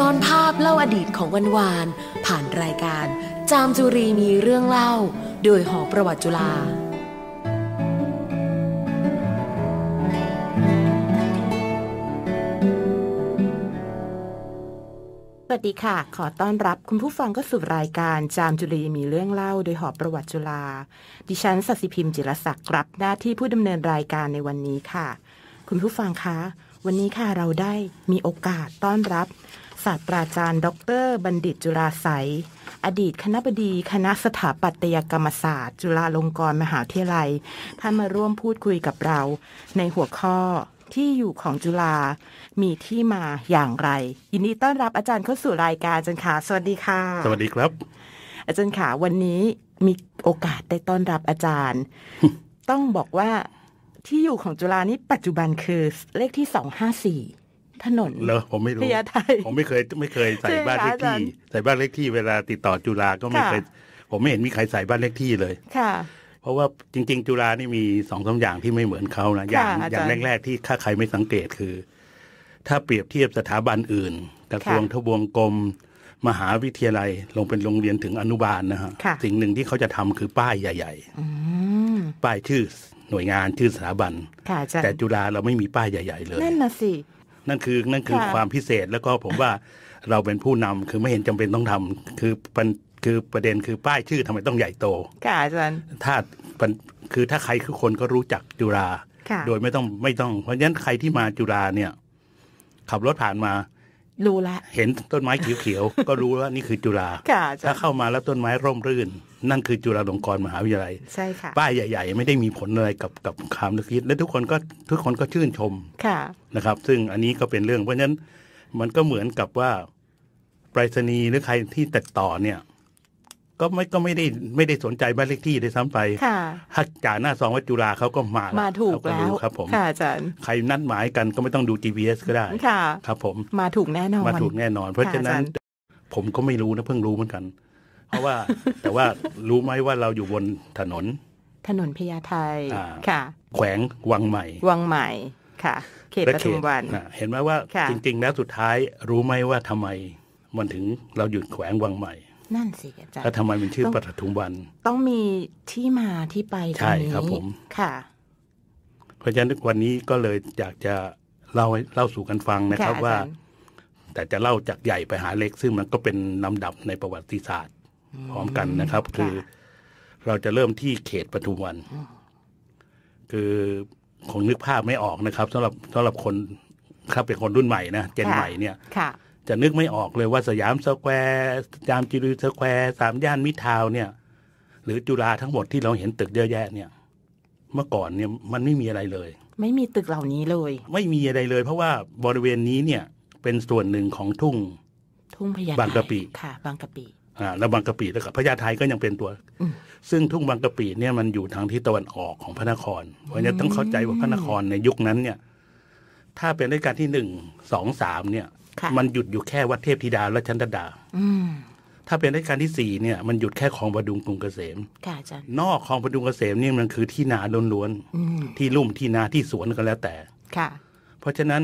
ย้อนภาพเล่าอดีตของวันวาน ผ่านรายการ จามจุรีมีเรื่องเล่า โดยหอประวัติจุฬา สวัสดีค่ะ ขอต้อนรับ คุณผู้ฟังก็สู่รายการจามจุลีมีเรื่องเล่า โดยหอประวัติจุฬา ดิฉันสัสิพิมพ์จิรศักดิ์รับหน้าที่ผู้ดำเนินรายการในวันนี้ค่ะ คุณผู้ฟังคะ วันนี้ค่ะเราได้มีโอกาสต้อนรับศาสตราจารย์ดร บัณฑิต จุลาสสยอดีตคณะบดีคณะสถาปัตยกรรมศาสตร์ จุฬาลงกรณ์มหาวิทยาลัยท่านมาร่วมพูดคุยกับเรา ในหัวข้อที่อยู่ของจุฬามีที่มาอย่างไรยินดีต้อนรับอาจารย์เข้าสู่รายการอาจารย์ขาสวัสดีค่ะ สวัสดีครับ อาจารย์ขาวันนี้มีโอกาสได้ต้อนรับอาจารย์ต้องบอกว่าที่อยู่ของจุฬานี้ปัจจุบันคือเลขที่สองห้าสี่ถนนเลยผมไม่รู้พญาไทผมไม่เคยไม่เคยใส่บ้านเลขที่ ใส่บ้านเลขที่เวลาติดต่อจุฬาก็ไม่เคย ผมไม่เห็นมีใครใส่บ้านเลขที่เลย ค่ะ เพราะว่าจริง ๆ จุฬานี่มีสองสาอย่างที่ไม่เหมือนเขานะอย่างอย่างแรก ๆที่ถ้าใครไม่สังเกตคือ ถ้าเปรียบเทียบสถาบันอื่นกระทรวงทบวงกรมมหาวิทยาลัยลงเป็นโรงเรียนถึงอนุบาลนะฮะสิ่งหนึ่งที่เขาจะทำคือป้ายใหญ่ๆป้ายชื่อหน่วยงานชื่อสถาบันแต่จุฬาเราไม่มีป้ายใหญ่ ๆ เลยนั่นนะสินั่นคือนั่นคือความพิเศษแล้วก็ผมว่าเราเป็นผู้นำคือไม่เห็นจำเป็นต้องทำ คือเป็นคือประเด็นคือป้ายชื่อทำไมต้องใหญ่โตค่ะอาจารย์ถ้าคือถ้าใครคือคนก็รู้จักจุฬาโดยไม่ต้องไม่ต้องเพราะฉะนั้นใครที่มาจุฬาเนี่ย ขับรถผ่านมารู้ละ เห็นต้นไม้เขียวๆก็รู้ว่านี่คือจุฬาถ้าเข้ามาแล้วต้นไม้ร่มรื่นนั่นคือจุฬาลงกรณ์มหาวิทยาลัยใช่ค่ะป้ายใหญ่ๆ ไม่ได้มีผลอะไรกับกับความนึกคิดและทุกคนก็ทุกคนก็ชื่นชมค่ะนะครับ ซึ่งอันนี้ก็เป็นเรื่อง เพราะฉะนั้นมันก็เหมือนกับว่าไปรษณีย์หรือใครที่ติดต่อเนี่ย ก็ไม่ก็ไม่ได้ไม่ได้สนใจบ้านเลขที่ได้ซ้ำไปถ้าจ่าหน้าซองวัจุฬาเขาก็มามาถูกแล้วครับ ผมค่ะอาจารย์ใครนัดหมายกันก็ไม่ต้องดู GPS ก็ได้ ค่ะครับผมมาถูกแน่นอนมาถูกแน่นอน เพราะฉะนั้น ผมก็ไม่รู้นะเพิ่งรู้เหมือนกันเพราะว่าแต่ว่ารู้ไหมว่าเราอยู่บนถนน ถนนพญาไทค่ะ แขวงวังใหม่วังใหม่ ค่ะเขตปทุมวันเห็นไหมว่าจริงๆ แล้วสุดท้าย รู้ไหมว่าทำไมมันถึงเราหยุดแขวงวังใหม่ นั่นสิอาจารย์แล้วทำไมมันชื่อปทุมวัน ต้องมีที่มาที่ไปใช่ครับผมค่ะเพราะฉะนั้นวันนี้ก็เลยอยากจะเล่าเล่าสู่กันฟังนะครับว่า แต่จะเล่าจากใหญ่ไปหาเล็กซึ่งมันก็เป็นลำดับในประวัติศาสตร์พร้อมกันนะครับ คือเราจะเริ่มที่เขตปทุมวัน คือคงนึกภาพไม่ออกนะครับสำหรับสำหรับคนครับเป็นคนรุ่นใหม่นะเจนใหม่เนี่ยจะนึกไม่ออกเลยว่าสยามสแควร์ยามจิรีสแควร์สามย่านมิทาวเนี่ย หรือจุฬาทั้งหมดที่เราเห็นตึกเยอะแยะเนี่ย เมื่อก่อนเนี่ยมันไม่มีอะไรเลย ไม่มีตึกเหล่านี้เลย ไม่มีอะไรเลย เพราะว่าบริเวณนี้เนี่ย เป็นส่วนหนึ่งของทุ่งทุ่งพญาบางกะปิค่ะบางกะปิอแล้วบางกะปิแล้วกับพญาไทยก็ยังเป็นตัวซึ่งทุ่งบางกะปิเนี่ย มันอยู่ทางทิศตะวันออกของพระนครเพราะฉะนั้นต้องเข้าใจว่าพระนครในยุคนั้นเนี่ยถ้าเป็นรัชกาลที่หนึ่งสองสามเนี่ยมันหยุดอยู่แค่วัดเทพธิดาและชันตดาถ้าเป็นรัชกาลที่สี่เนี่ยมันหยุดแค่ของบดุงกรุงเกษมนอกของบดุงเกษมเนี่ยมันคือที่นาล้วนๆที่ลุ่มที่นาที่สวนก็แล้วแต่ค่ะเพราะฉะนั้น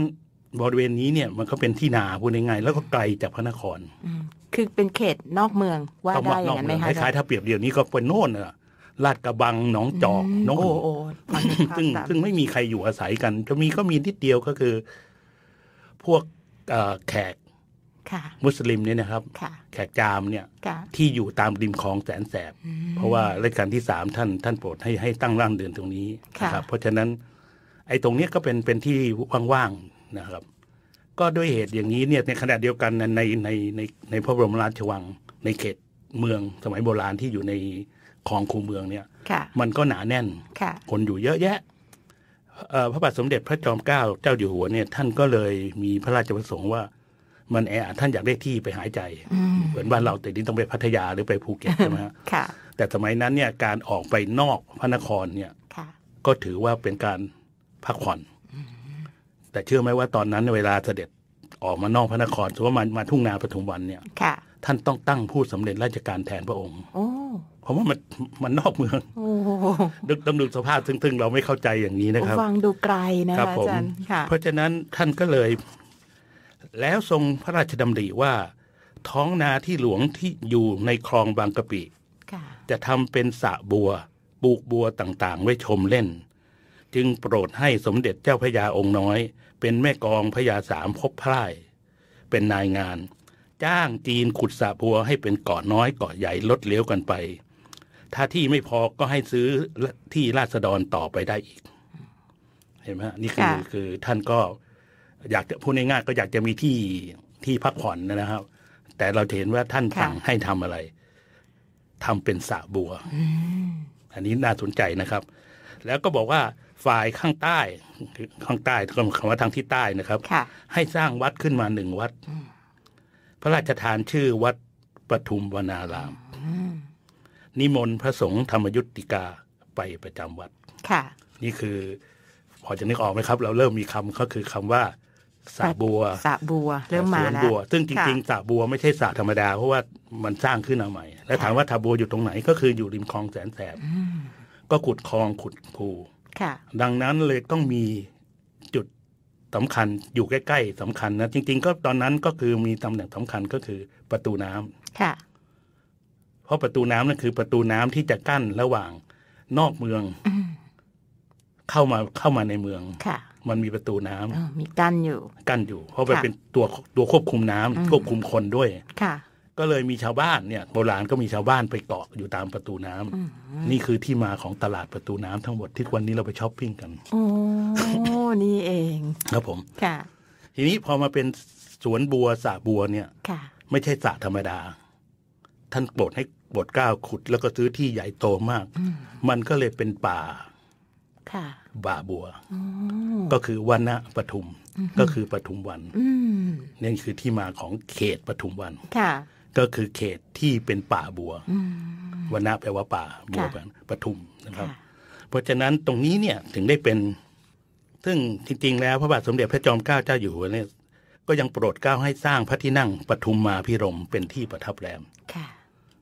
บริเวณนี้เนี่ยมันก็เป็นที่นาพูดง่ายๆแล้วก็ไกลจากพระนครคือเป็นเขตนอกเมืองว่าได้อย่างนั้นไหมคะคล้ายๆ ถ้าเปรียบเดียวนี้ก็เป็นโน่นน่ะ ลาดกระบังหนองจอกโน่นซึ่ง ซึ่งไม่มีใครอยู่อาศัยกัน จะมีก็มีนิดเดียวก็คือ พวกแขกมุสลิมเนี่ยนะครับแขกจามเนี่ยที่อยู่ตามริมคลองแสนแสบ เพราะว่าราชการที่สามท่าน ท่านโปรดให้ให้ตั้งร่างเดือนตรงนี้นะครับ เพราะฉะนั้น ไอ้ตรงนี้ก็เป็นเป็นที่ว่างๆนะครับก็ด้วยเหตุอย่างนี้เนี่ยในขณะเดียวกันในในในในพระบรมราชวังในเขตเมืองสมัยโบราณที่อยู่ในคลองคูเมืองเนี่ย มันก็หนาแน่นคนอยู่เยอะแยะพระบาทสมเด็จพระจอมเกล้า เจ้าอยู่หัวเนี่ยท่านก็เลยมีพระราชประสงค์ว่า มันแออท่านอยากได้ที่ไปหายใจ เหมือนบ้านเราแต่นี้ต้องไปพัทยาหรือไปภูเก็ตใช่ไหมฮะแต่สมัยนั้นเนี่ยการออกไปนอกพระนครเนี่ยก็ถือว่าเป็นการพักผ่อนแต่เชื่อไหมว่าตอนนั้นเวลาเสด็จออกมานอกพระนครสมมติมามาทุ่งนาปทุมวันเนี่ย ค่ะ ท่านต้องตั้งผู้สำเร็จราชการแทนพระองค์เพราะว่ามันมันนอกเมืองอดึกดำดึกสภาพซึ่งๆเราไม่เข้าใจอย่างนี้นะครับฟังดูไกลนะคะอาจารย์เพราะฉะนั้นท่านก็เลย แล้วทรงพระราชดำริว่า ท้องนาที่หลวงที่อยู่ในคลองบางกะปิจะทำเป็นสระบัวปลูกบัวต่างๆไว้ชมเล่นจึงโปรดให้สมเด็จเจ้าพระยาองค์น้อย เป็นแม่กองพระยาสามพบพร่าย เป็นนายงาน จ้างจีนขุดสะพัว ให้เป็นเกาะน้อยเกาะใหญ่ลดเลี้ยวกันไป ถ้าที่ไม่พอก็ให้ซื้อที่ราษฎรต่อไปได้อีกเห็นไหมนี่คือคือท่านก็ อยากจะพูดง่ายๆก็อยากจะมีที่ที่พักผ่อนนะครับ แต่เราเห็นว่าท่านสั่งให้ทำอะไรทำเป็นสะบัว อันนี้น่าสนใจนะครับ แล้วก็บอกว่าฝ่ายข้างใต้ ข้างใต้ก็คำว่าทางที่ใต้นะครับ ให้สร้างวัดขึ้นมาหนึ่งวัด พระราชทานชื่อวัดปทุมวนาราม นิมนต์พระสงฆ์ธรรมยุติกาไปประจำวัดค่ะ นี่คือ พอจะนึกออกไหมครับ เราเริ่มมีคำก็คือคำว่าสาบัวสาบัว เริ่มมาแล้วบัวซึ่งจริง ๆสาบัวไม่ใช่สาธรรมดา เพราะว่ามันสร้างขึ้นมาใหม่ แล้วถามว่าทาบัวอยู่ตรงไหน ก็คืออยู่ริมคลองแสนแสบก็ขุดคลองขุดคูดังนั้นเลยต้องมีจุดสำคัญ อยู่ใกล้ ๆสำคัญนะ จริง ๆ ก็ตอนนั้นก็คือมีตำแหน่งสำคัญก็คือประตูน้ำค่ะ เพราะประตูน้ำนั่นคือ ประตูน้ำที่จะกั้นระหว่างนอกเมือง เข้ามาเข้ามาในเมือง ค่ะ มันมีประตูน้ำมีกั้นอยู่ กั้น อยู่ เพราะเป็นตัวตัวควบคุมน้ำ ควบคุมคนด้วย ค่ะก็เลยมีชาวบ้านเนี่ย โบราณก็มีชาวบ้านไปเกาะอยู่ตามประตูน้ำ นี่คือที่มาของตลาดประตูน้ำทั้งหมดที่วันนี้เราไปช้อปปิ้งกันโอ้นี่เองครับผมค่ะ ทีนี้พอมาเป็นสวนบัวสระบัวเนี่ยค่ะ ไม่ใช่สระธรรมดา ท่านโปรดให้บทก้าวขุด แล้วก็ซื้อที่ใหญ่โตมาก มันก็เลยเป็นป่าค่ะบ่าบัว ก็คือวันณะปทุมก็คือปทุมวันนี่คือที่มาของเขตปทุมวันค่ะก็คือเขตที่เป็นป่าบัววันนาแปลว่าป่าบัวปทุมนะครับ เพราะฉะนั้นตรงนี้เนี่ยถึงได้เป็น ซึ่งจริง ๆ แล้วพระบาทสมเด็จพระจอมเกล้าเจ้าอยู่หัวเนี่ยก็ยังโปรดเกล้าให้สร้างพระที่นั่งปทุมมาพิรมเป็นที่ประทับแรม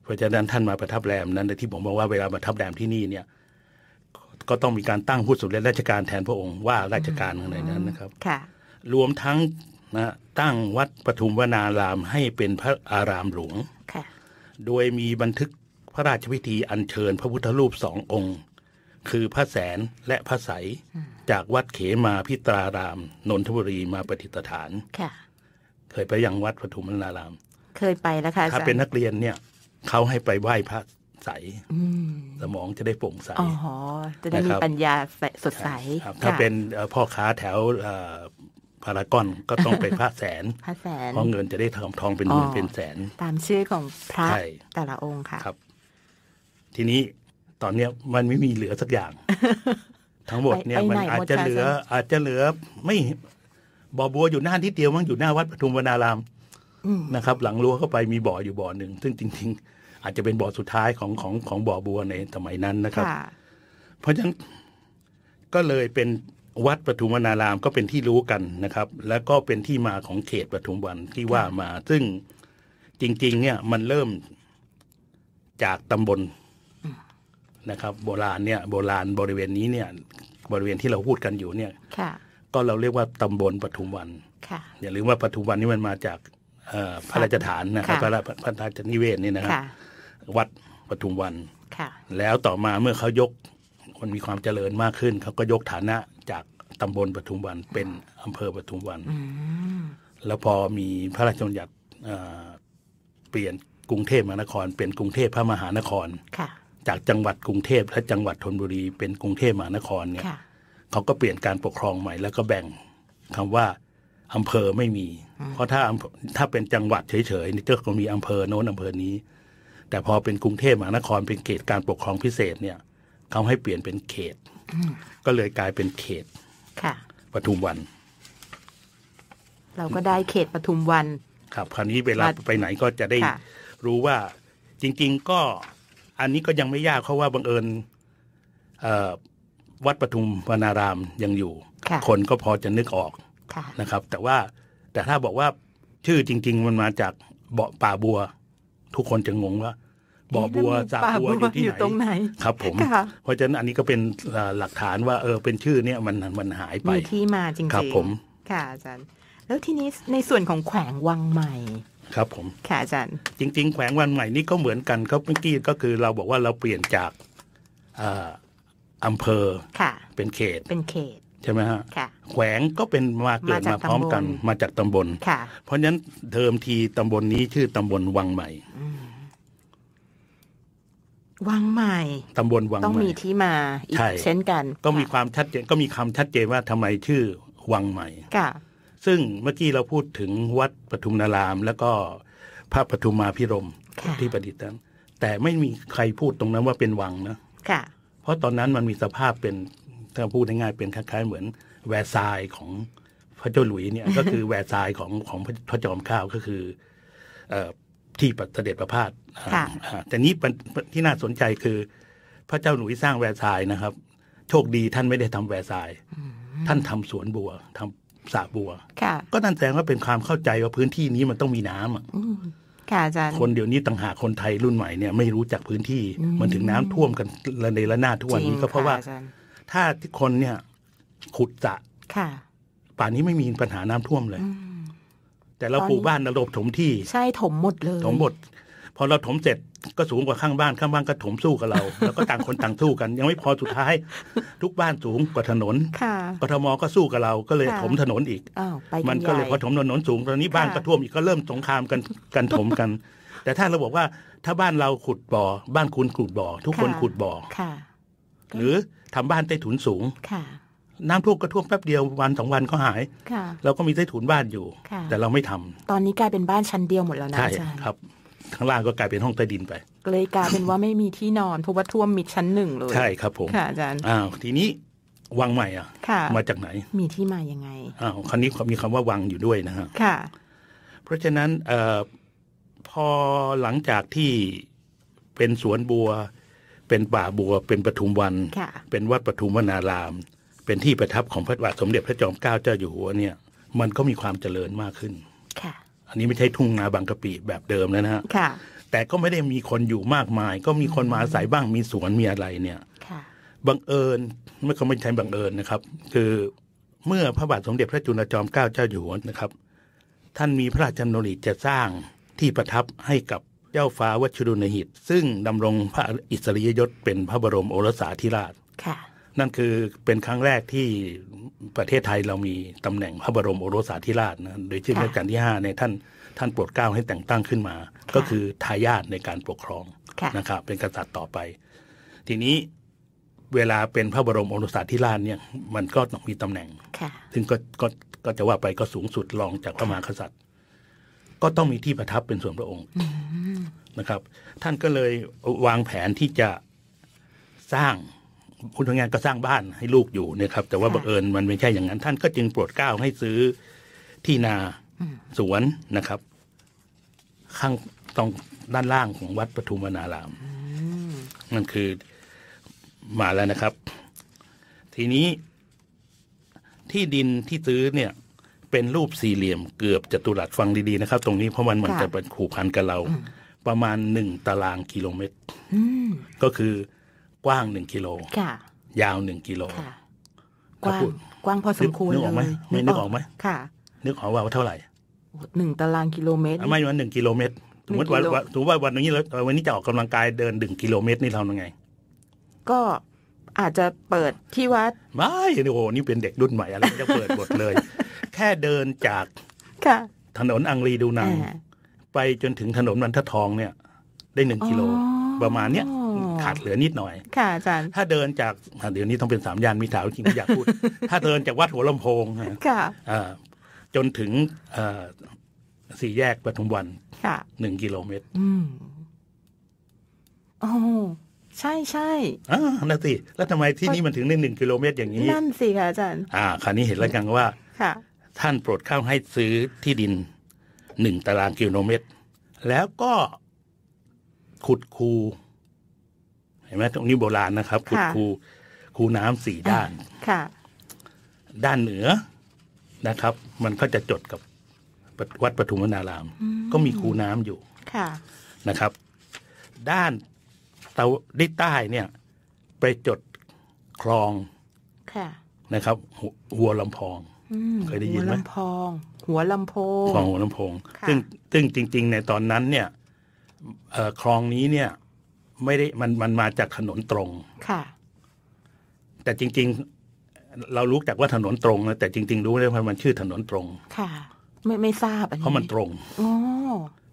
เพราะฉะนั้นท่านมาประทับแรมนั้นในที่ผมบอกว่าเวลาประทับแรมที่นี่เนี่ย ก็ต้องมีการตั้งผู้สุดเล็จราชการแทนพระองค์ว่าราชการอะไรนั้นนะครับรวมทั้งนะตั้งวัดปฐุมวนารามให้เป็นพระอารามหลวงโดยมีบันทึกพระราชพิธีอัญเชิญพระพุทธรูปสององค์ คือพระแสนและพระใสจากวัดเขมาพิตรารามนนทบุรีมาปฏิสฐาน เคยไปยังวัดปฐุมวนาราม เคยไปแล้วค่ะ ถ้าเป็นนักเรียนเนี่ยเขาให้ไปไหว้พระใสสมองจะได้โปร่งใสจะได้มีปัญญาสดใสถ้าเป็นพ่อค้าแถวพารากอนก็ต้องไปพระแสนพระแสนเพราะเงินจะได้ทองทองเป็นเงินเป็นแสน ตามชื่อของพระแต่ละองค์ค่ะ ครับ ทีนี้ตอนเนี้ยมันไม่มีเหลือสักอย่าง ทั้งหมดเนี่ยมันอาจจะเหลือ อาจจะเหลือไม่บ่อบัวอยู่หน้าที่เดียวมั้งอยู่หน้าวัดปทุมวนารามนะครับ หลังรั้วเข้าไปมีบ่ออยู่บ่อหนึ่งซึ่งจริง ๆ อาจจะเป็นบ่อสุดท้ายของของของบ่อบัวในสมัยนั้นนะครับเพราะฉะนั้นก็เลยเป็นวัดปฐุมนารามก็เป็นที่รู้กันนะครับ แล้วก็เป็นที่มาของเขตปฐุมวันที่ว่ามา ซึ่งจริง ๆ เนี่ยมันเริ่มจากตำบลนะครับ โบราณเนี่ยโบราณบริเวณนี้เนี่ย บริเวณที่เราพูดกันอยู่เนี่ยก็เราเรียกว่าตำบลปฐุมวันอย่าลืมว่าปฐุมวันนี่มันมาจากพระราชฐานนะครับพระราชนิเวศนี่นะครับวัดปฐุมวันแล้วต่อมาเมื่อเขายกมันมีความเจริญมากขึ้นเขาก็ยกฐานะจากตำบลปทุมวันเป็นอำเภอปทุมวัน แล้วพอมีพระราชบัญญัติเปลี่ยนกรุงเทพมหานคร เป็นกรุงเทพพระมหานคร จากจังหวัดกรุงเทพและจังหวัดธนบุรี เป็นกรุงเทพมหานครเนี่ยเขาก็เปลี่ยนการปกครองใหม่แล้วก็แบ่งคำว่าอำเภอไม่มี เพราะถ้าถ้าเป็นจังหวัดเฉยๆนี่ก็คงมีอำเภอโน้นอำเภอนี้ แต่พอเป็นกรุงเทพมหานคร เป็นเขตการปกครองพิเศษเนี่ยเขาให้เปลี่ยนเป็นเขตก็เลยกลายเป็นเขต ค่ะปทุมวัน เราก็ได้เขตปทุมวัน ครับคราวนี้เวลาไปไหนก็จะได้รู้ว่า จริง ๆก็อันนี้ก็ยังไม่ยากเพราะว่าบังเอิญวัดปทุมวนารามยังอยู่ คนก็พอจะนึกออกนะครับ แต่ว่าแต่ถ้าบอกว่า ชื่อจริง ๆ มันมาจากเบาะป่าบัว ทุกคนจะงงว่าบ่อบัวสากบัวอยู่ที่ไหนไหนครับผมเพราะฉะนั้นอันนี้ก็เป็นหลักฐานว่าเออเป็นชื่อเนี่ยมันมันหายไปมีที่มาจริงๆครับผมค่ะอาจารย์แล้วทีนี้ในส่วนของแขวงวังใหม่ ครับผมค่ะอาจารย์ จริง ๆ แขวงวังใหม่นี่ก็เหมือนกันครับเมื่อกี้ก็คือเราบอกว่าเราเปลี่ยนจากอำเภอเป็นเขตเป็นเขตใช่ไหมฮะแขวงก็เป็นมาเกิดมาพร้อมกันมาจากตำบลเพราะฉะนั้นเดิมทีตำบลนี้ชื่อตำบลวังใหม่วังใหม่ ตำบลวังใหม่ ต้องมีที่มาอีกเช่นกันก็มีความชัดเจน ก็มีคำาชัดเจนว่าทำไมชื่อวังใหม่ ค่ะ ซึ่งเมื่อกี้เราพูดถึงวัดปทุมนาราม แล้วก็พระปทุมมาพิรมที่ประดิษฐ์นั้นแต่ไม่มีใครพูดตรงนั้นว่าเป็นวังนะค่ะเพราะตอนนั้นมันมีสภาพเป็นถ้าพูดง่ายๆเป็นคล้ายๆเหมือน แวร์ไซของพระเจ้าหลุยเนี่ย ก็คือแวร์ไซของของพระจอมข้าวก็คือที่ปเสด็จประพาสแต่นี้ที่น่าสนใจคือ พระเจ้าหนุ่ยสร้างแวร์ซายนะครับ โชคดีท่านไม่ได้ทำแวร์ซายท่านทำสวนบัว ทำสาบัวก็นั่นแสดงว่าเป็นความเข้าใจว่าพื้นที่นี้มันต้องมีน้ำอ่ะค่ะอาจารย์คนเดี๋ยวนี้ต่างหากคนไทยรุ่นใหม่เนี่ย ไม่รู้จักพื้นที่มันถึงน้ำท่วมกันระเนระนาดทุกวันนี้ก็เพราะว่าถ้าที่คนเนี่ยขุดจะป่านนี้ไม่มีปัญหาน้ำท่วมเลยแต่เราปลูกบ้านระบบถมที่ ใช่ถมหมดเลยถมหมด พอเราถมเสร็จก็สูงกว่าข้างบ้านข้างบ้านก็ถมสู้กับเรา แล้วก็ต่างคนต่างสู้กัน ยังไม่พอสุดท้ายทุกบ้านสูงกว่าถนนกทมก็สู้กับเรา ก็เลยถมถนนอีกมันก็เลยพอถมถนนสูงตอนนี้บ้านก็ท่วมอีกก็เริ่มสงครามกันกันถมกัน แต่ถ้าเราบอกว่า ถ้าบ้านเราขุดบ่อบ้านคุณขุดบ่อทุกคนขุดบ่อหรือทำบ้านใต้ถุนสูงค่ะน้ำท่วมก็ท่วมแป๊บเดียววันสองวันก็หายเราก็มีใต้ถุนบ้านอยู่ แต่เราไม่ทำ ตอนนี้กลายเป็นบ้านชั้นเดียวหมดแล้วนะใช่ครับข้างล่างก็กลายเป็นห้องใต้ดินไป เลยกลายเป็นว่าไม่มีที่นอนเพราะว่าท่วมมิดชั้นหนึ่งเลยใช่ครับ ผมค่ะอาจารย์อ้าวทีนี้วังใหม่อ่ะ มาจากไหน มีที่มายังไงอ้าวครั้นี้มีคำว่าวังอยู่ด้วยนะฮะค่ะ เพราะฉะนั้นเอ่อพอหลังจากที่เป็นสวนบัว เป็นป่าบัวเป็นปทุมวันเป็นวัดปทุมวนารามเป็นที่ประทับของพระบาทสมเด็จพระจอมเกล้าเจ้าอยู่หัวเนี่ย มันก็มีความเจริญมากขึ้นอันนี้ไม่ใช่ทุ่งนาบางกะปิแบบเดิมแล้วนะฮะแต่ก็ไม่ได้มีคนอยู่มากมาย ก็มีคนมาอาศัยบ้างมีสวนมีอะไรเนี่ยบังเอิญไม่เขาไม่ใช่บังเอิญนะครับ คือเมื่อพระบาทสมเด็จพระจุลจอมเกล้าเจ้าอยู่หัวนะครับ ท่านมีพระราชดำริจะสร้างที่ประทับให้กับเจ้าฟ้าวชรุณหิตซึ่งดำรงพระอิสริยยศ เป็นพระบรมโอรสาธิราชนั่นคือเป็นครั้งแรกที่ประเทศไทยเรามีตำแหน่งพระบรมโอรสาธิราชนะ โดยชื่อเรื่อการที่5ในท่านท่านโปรดเกล้าให้แต่งตั้งขึ้นมา ก็คือทายาทในการปกครองนะครับ เป็นกษัตริย์ต่อไป ทีนี้เวลาเป็นพระบรมโอรสาธิราชเนี่ย มันก็ต้องมีตำแหน่งซึ่งก็ก็ก็จะว่าไปก็สูงสุดรองจากพระมหากษัตริย์ ก็ต้องมีที่ประทับเป็นส่วนพระองค์นะครับ ท่านก็เลยวางแผนที่จะสร้างคุณทำงานก็สร้างบ้านให้ลูกอยู่นะครับแต่ว่าบังเอิญมันไม่ใช่อย่างนั้น ท่านก็จึงโปรดเกล้าให้ซื้อ ที่นาสวนนะครับ ข้างตรงด้านล่างของวัดปทุมวนารามนั่นคือมาแล้วนะครับ ทีนี้ ที่ดินที่ซื้อเนี่ย เป็นรูปสี่เหลี่ยมเกือบจัตุรัสฟังดีๆนะครับ ตรงนี้เพราะมันมันจะเป็นขู่พันกับเรา ประมาณหนึ่งตารางกิโลเมตรก็คือกว้างหนึ่งกิโล ยาวหนึ่งกิโลกว้างกว้างพอสมควรนึกออกไหมไม่นึกออกไหมค่ะ นึกออกว่าเท่าไหร่ หนึ่งตารางกิโลเมตร ไม่วันหนึ่งกิโลเมตร สมมติว่าสมมติว่าวันนี้เรา วันนี้จะออกกำลังกายเดินหนึ่งกิโลเมตรนี่เราทำยังไง ก็อาจจะเปิดที่วัด ไม่โอ้นี่เป็นเด็กรุ่นใหม่อะไรจะเปิดหมดเลย แค่เดินจาก ค่ะ ถนนอังรีดูนัง ไปจนถึงถนนวันททองเนี่ย ได้หนึ่งกิโลประมาณเนี้ยขาดเหลือนิดหน่อย ค่ะอาจารย์ ถ้าเดินจากเดี๋ยวนี้ต้องเป็นสามย่าน มีถาวจริงไม่อยากพูด ถ้าเดินจากวัดหัวลำโพงค่ะจนถึงสี่แยกปทุมวันหนึ่งกิโลเมตรโอ้ใช่ใช่อ่านั่นสิ แล้วทำไมที่นี่มันถึงได้หนึ่งกิโลเมตร อย่างนี้ นั่นสิค่ะอาจารย์ อ่าคราวนี้เห็นแล้วกันว่า ค่ะ ท่านโปรดเข้าให้ซื้อที่ดินหนึ่งตารางกิโลเมตร แล้วก็ขุดคูเห็นไหมตรงนี้โบราณนะครับขุดคูคูน้ำสี่ด้านค่ะด้านเหนือนะครับ มันก็จะจดกับวัดปฐุมวนาราม ก็มีคูน้ำอยู่ค่ะนะครับ ด้านตะดิใต้เนี่ย ไปจดคลองค่ะนะครับ หัวลำพองเคยได้ยินไหมหัวลำพอง หัวลำโพงคลองหัวลำโพงซึ่งซึ่งจริงๆ ในตอนนั้นเนี่ยคลองนี้เนี่ยไม่ได้มันมันมาจากถนนตรง ค่ะ แต่จริง ๆ เรารู้จากว่าถนนตรงนะแต่จริงๆรู้ได้ว่ามันชื่อถนนตรง ค่ะ ไม่ไม่ทราบอันนี้เพราะมันตรง อ๋อ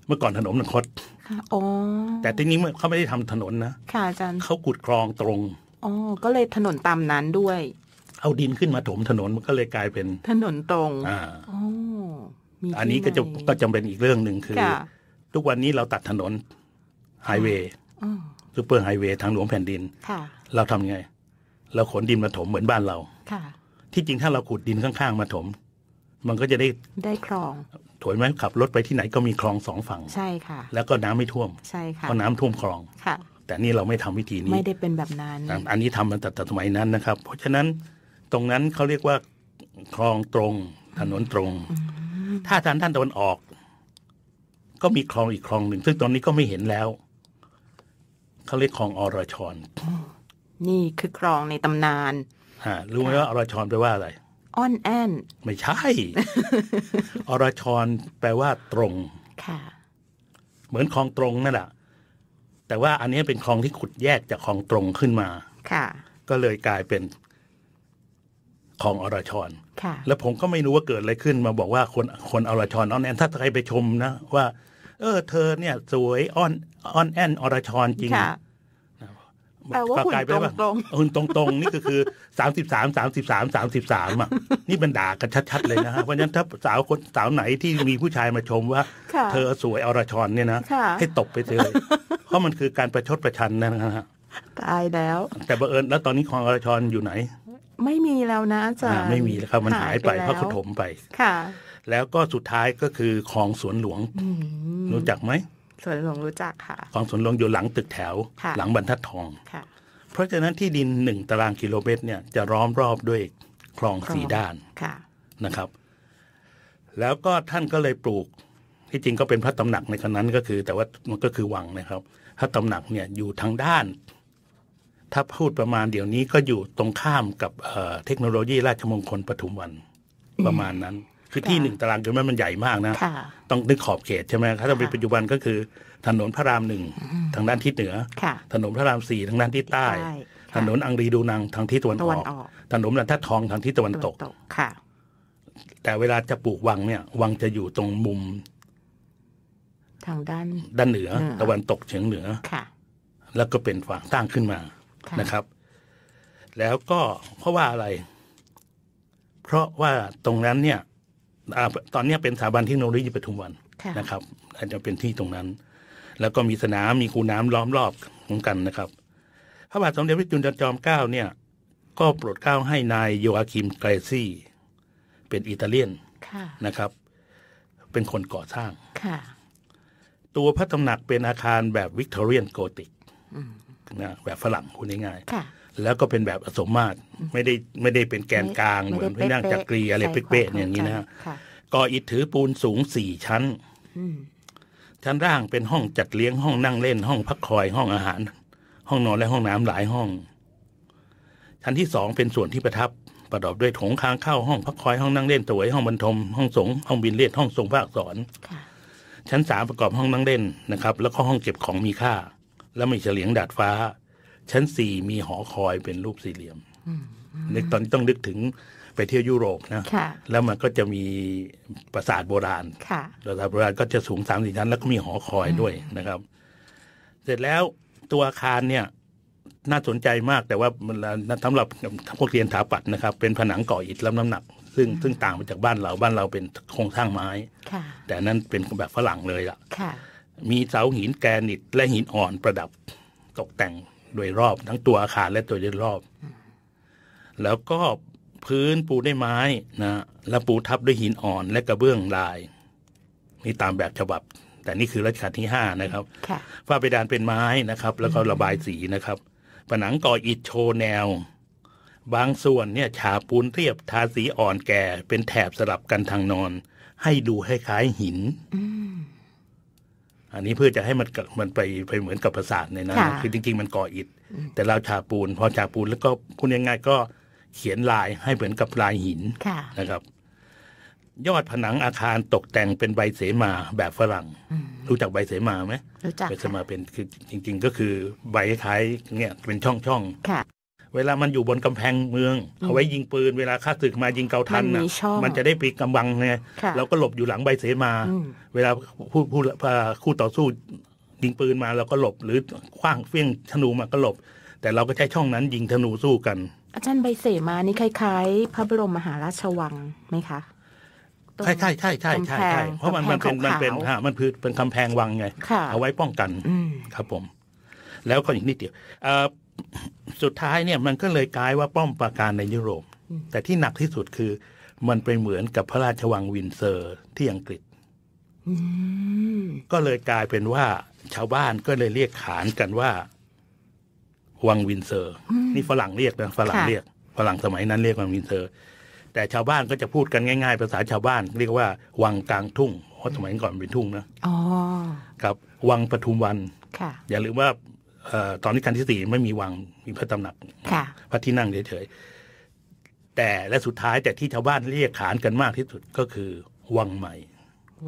เมื่อก่อนถนนมันคดค่ะอ๋อแต่ทีนี้เขาไม่ได้ทำถนนนะ ค่ะอาจารย์เขาขุดคลองตรง อ๋อก็เลยถนนตามนั้นด้วย เอาดินขึ้นมาถมถนนมันก็เลยกลายเป็น ถนนตรง อ่าอ๋ออันนี้ก็จะก็จำเป็นอีกเรื่องหนึ่งคือ ทุกวันนี้เราตัดถนนไฮเวย์ซูเปอร์ไฮเวย์ทางหลวงแผ่นดินเราทำยังไง เราขนดินมาถมเหมือนบ้านเราที่จริงถ้าเราขุดดินข้างๆมาถม มันก็จะได้ได้คลองถวยไหมขับรถไปที่ไหนก็มีคลองสองฝั่งใช่ค่ะ แล้วก็น้ำไม่ท่วม ใช่ค่ะเพราะน้ำท่วมคลองค่ะ แต่นี่เราไม่ทำวิธีนี้ไม่ได้เป็นแบบนั้นอันนี้ทมามาแต่สมัยนั้นนะครับเพราะฉะนั้น ตรงนั้นเขาเรียกว่าคลองตรงถนนตรง ถ้าทางด้านตะวันออก ก็มีคลองอีกคลองหนึ่งซึ่งตอนนี้ก็ไม่เห็นแล้วเขาเรียกคลองอรชรนี่คือคลองในตำนานฮะรู้ไหมว่า อรชรแปลว่าอะไรอ่อนแอน ไม่ใช่ อรชรแปลว่าตรง ค่ะ เหมือนคลองตรง นั่นแหละแต่ว่า อันนี้เป็นคลองที่ขุดแยกจากคลองตรงขึ้นมา ค่ะ ก็เลยกลายเป็นคลองอรชรค่ะ แล้วผมก็ไม่รู้ว่าเกิดอะไรขึ้นมาบอกว่าคนคนอรชรอ่อนแอนถ้าใครไปชม นะว่าเออเธอเนี่ย สวยอ่อนอ่อนแอนอรชรจริงแต่ว่าคุณตรงตรงคุณตรงตรงนี่ก็คือสามสิบสามสามสิบสามสามสิบสามอ่ะนี่ป็นด่ากันชัดๆเลยนะฮะเพราะฉะนั้นถ้าสาวคนสาวไหนที่มีผู้ชายมาชมว่า เธอสวยอรชรเนี่ยนะให้ตกไปเลยเพราะมันคือการประชดประชันนะฮะตายแล้ว แต่บังเอิญแล้วตอนนี้ของอรชรอยู่ไหน ไม่มีแล้วนะจ๊ะไม่มีแล้วครับ มันหายไปเพราะเขาถมไปค่ะแล้วก็สุดท้ายก็คือของสวนหลวงรู้จักไหมสวนหลวงรู้จักค่ะของสวนหลวงอยู่หลังตึกแถว หลังบรรทัดทองเพราะฉะนั้นที่ดินหนึ่งตารางกิโลเมตรเนี่ยจะร้อมรอบด้วยคลองสีด้านนะครับ แล้วก็ท่านก็เลยปลูก ที่จริงก็เป็นพระตำหนักในขณะนั้น ก็คือ แต่ว่ามันก็คือวังนะครับ พระตำหนักเนี่ยอยู่ทางด้าน ถ้าพูดประมาณเดี๋ยวนี้ก็อยู่ตรงข้ามกับเทคโนโลยีราชมงคลปฐุมวันประมาณนั้นคือที่หนึ่งตารางกิโลเมตรมันใหญ่มากนะ ต้องนึกขอบเขตใช่ไหมถ้าเราเป็นปัจจุบันก็คือ ถนนพระรามหนึ่งทางด้านทิศเหนือถนนพระรามสี่ทางด้านทิศใต้ ถนนอังรีดูนังทางทิศตะวันออก ถนนลันทัดทองทางทิศตะวันตกค่ะ แต่เวลาจะปลูกวังเนี่ย วังจะอยู่ตรงมุม ทางด้าน ด้านเหนือตะวันตกเฉียงเหนือค่ะ แล้วก็เป็นฝั่งตั้งขึ้นมานะครับ แล้วก็เพราะว่าอะไร เพราะว่าตรงนั้นเนี่ยตอนนี้เป็นสถาบันเทคโนโลยีปทุมวันนะครับอาจจะเป็นที่ตรงนั้น แล้วก็มีสนามมีคูน้ำล้อมรอบของกันนะครับพระบาทสมเด็จพระจุลจอมเกล้าเนี่ย ก็โปรดเกล้าให้นายโยอาคิมไกรซี่เป็นอิตาเลียนนะครับ เป็นคนก่อสร้าง ตัวพระตำหนักเป็นอาคารแบบวิกตอเรียนโกติกนะแบบฝรั่งคุณง่ายๆแล้วก็เป็นแบบอสมมาตรไม่ได้ไม่ได้เป็นแกนกลางเหมือนพี่นั่งจักรีอะไรเป๊ะๆอย่างนี้นะก่ออิฐถือปูนสูงสี่ชั้นชั้นล่างเป็นห้องจัดเลี้ยงห้องนั่งเล่น ห้องพักคอยห้องอาหาร ห้องนอนและห้องน้ำหลายห้อง ชั้นที่สองเป็นส่วนที่ประทับ ประกอบด้วยโถงค้างเข้าห้องพักคอยห้องนั่งเล่นสวยห้องบรรทมห้องสงห้องบินเลียห้องทรงภาคสอนชั้นสามประกอบห้องนั่งเล่นนะครับ แล้วก็ห้องเก็บของมีค่า และมีเฉลียงดาดฟ้าชั้นสี่มีหอคอยเป็นรูปสี่เหลี่ยมนึกตอนนี้ต้องนึกถึงไปเที่ยวยุโรปนะะแล้วมันก็จะมีปราสาทโบราณปราสาทโบราณ ก็จะสูงสามสี่ชั้นแล้วก็มีหอคอยด้วยนะครับ เสร็จแล้วตัวอาคารเนี่ย น่าสนใจมากแต่ว่าสำหรับพวกเรียนถาปัดนะครับเป็นผนังก่ออิฐรับน้ำหนัก ซึ่งซึ่งต่างมาจากบ้านเราบ้านเราเป็นโครงสร้างไม้ แต่นั้นเป็นแบบฝรั่งเลยล่ะ มีเสาหินแกรนิตและหินอ่อนประดับตกแต่งโดยรอบทั้งตัวอาคารและตัวโดยรอบ แล้วก็พื้นปูด้วยไม้นะและปูทับด้วยหินอ่อนและกระเบื้องลายนี่ตามแบบฉบับ แต่นี่คือรัชกาลที่ห้านะครับฝ้าเพดานเป็นไม้นะครับ แล้วก็ระบายสีนะครับผนังก่ออิฐโชว์แนว บางส่วนเนี่ย ฉาปูนเรียบทาสีอ่อนแก่เป็นแถบสลับกันทางนอน ให้ดูให้คล้ายหินอันนี้เพื่อจะให้มันมันไปไปเหมือนกับประสาทในนั้นคือ จริง ๆ มันก่ออิฐแต่เราฉาปูนพอฉาปูนแล้วก็พูดง่ายๆก็เขียนลายให้เหมือนกับลายหินนะครับยอดผนังอาคารตกแต่งเป็นใบเสมาแบบฝรั่ง รู้จักใบเสมาไหมรู้จักใบเสมาเป็นคือจริง ๆ ก็คือใบคล้ายเนี่ยเป็นช่องช่องเวลามันอยู่บนกำแพงเมืองเอาไว้ยิงปืนเวลาข้าศึกมายิงเกาทันนะมันจะได้ปีกกำบังไง เราก็หลบอยู่หลังใบเสมา เวลาผู้ผู้คู่ต่อสู้ยิงปืนมาเราก็หลบหรือคว้างเฟี้ยงธนูมาก็หลบ แต่เราก็ใช้ช่องนั้นยิงธนูสู้กัน อาจารย์ใบเสมานี่คล้ายๆพระบรมมหาราชวังไหมคะ ใช่ใช่ใช่ใช่ใช่เพราะมันมันเป็น มันเป็นฮะมันพือเป็นกำแพงวังไง เอาไว้ป้องกันครับผม แล้วก็อยกงนิดเดียวสุดท้ายเนี่ยมันก็เลยกลายว่าป้อมปราการในยุโรป แต่ที่หนักที่สุดคือ มันเปเหมือนกับพระราชวังวินเซอร์ที่อังกฤษก็เลยกลายเป็นว่า ชาวบ้านก็เลยเรียกขานกันว่าวังวินเซอร์ นี่ฝรั่งเรียกนะฝรั่งเรียกฝรั่งสมัยนั้นเรียกวังวินเซอร์ แต่ชาวบ้านก็จะพูดกันง่าย ๆ ภาษาชาวบ้าน เรียกว่าวังกลางทุ่งเพราะสมัยก่อนเป็นทุ่งนะอ๋อครับวังปทุมวันค่ะ อย่าลืมว่าตอนนี้การที่สี่ไม่มีวังมีพระตำหนักพระที่นั่งเฉยๆแต่และสุดท้ายแต่ที่ชาวบ้านเรียกขานกันมากที่สุดก็คือ วังใหม่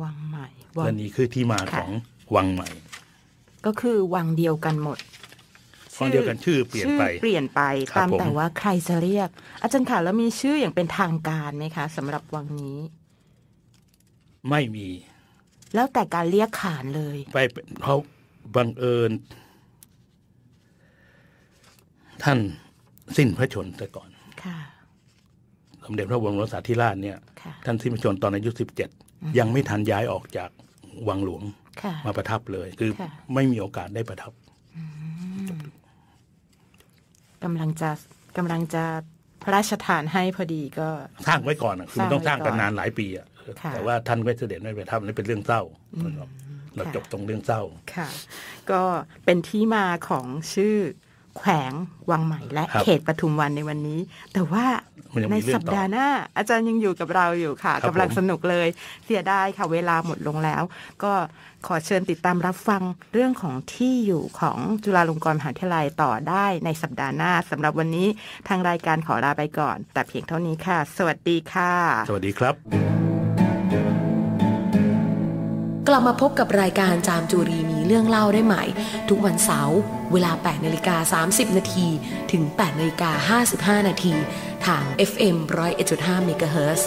วังใหม่ วันนี้คือที่มาของวังใหม่ ก็คือวังเดียวกันหมดวังเดียวกันชื่อเปลี่ยนไป เปลี่ยนไปตามแต่ว่าใครจะเรียก อาจารย์ค่ะแล้วมีชื่ออย่างเป็นทางการไหมคะสำหรับวังนี้ ไม่มี แล้วแต่การเรียกขานเลย ไปเพราะบังเอิญท่านสิ้นพระชนแตก่อนสมเด็จพระบรมราาธิราชเนี่ย ท่านสิ้นพระชนตอนอายุสิบเจ็ด ยังไม่ทันย้ายออกจากวังหลวง มาประทับเลย คือไม่มีโอกาสได้ประทับกำลังจะกำลังจะพระราชทานให้พอดีก็ สร้างไว้ก่อนคือต้องสร้างกันนานหลายปีอ่ะ แต่ว่าท่านไม่เสด็จไม่ไปทำนี่เป็นเรื่องเศร้าเราจบตรงเรื่องเศร้าค่ะ ก็เป็นที่มาของชื่อแขวงวังใหม่และเขตปทุมวันในวันนี้ แต่ว่าในสัปดาห์หน้า อาจารย์ยังอยู่กับเราอยู่ค่ะกำลังสนุกเลย เสียดายค่ะเวลาหมดลงแล้ว ก็ขอเชิญติดตามรับฟังเรื่องของที่อยู่ของจุฬาลงกรณ์มหาวิทยาลัยต่อได้ในสัปดาห์หน้าสำหรับวันนี้ทางรายการขอลาไปก่อน แต่เพียงเท่านี้ค่ะ สวัสดีค่ะ สวัสดีครับ กลับมาพบกับรายการจามจุรีมีเรื่องเล่าได้ใหม่ ทุกวันเสาร์เวลา 8 นาฬิกา30 นาที ถึง 8 นาฬิกา55 นาที ทาง FM 101.5 MHz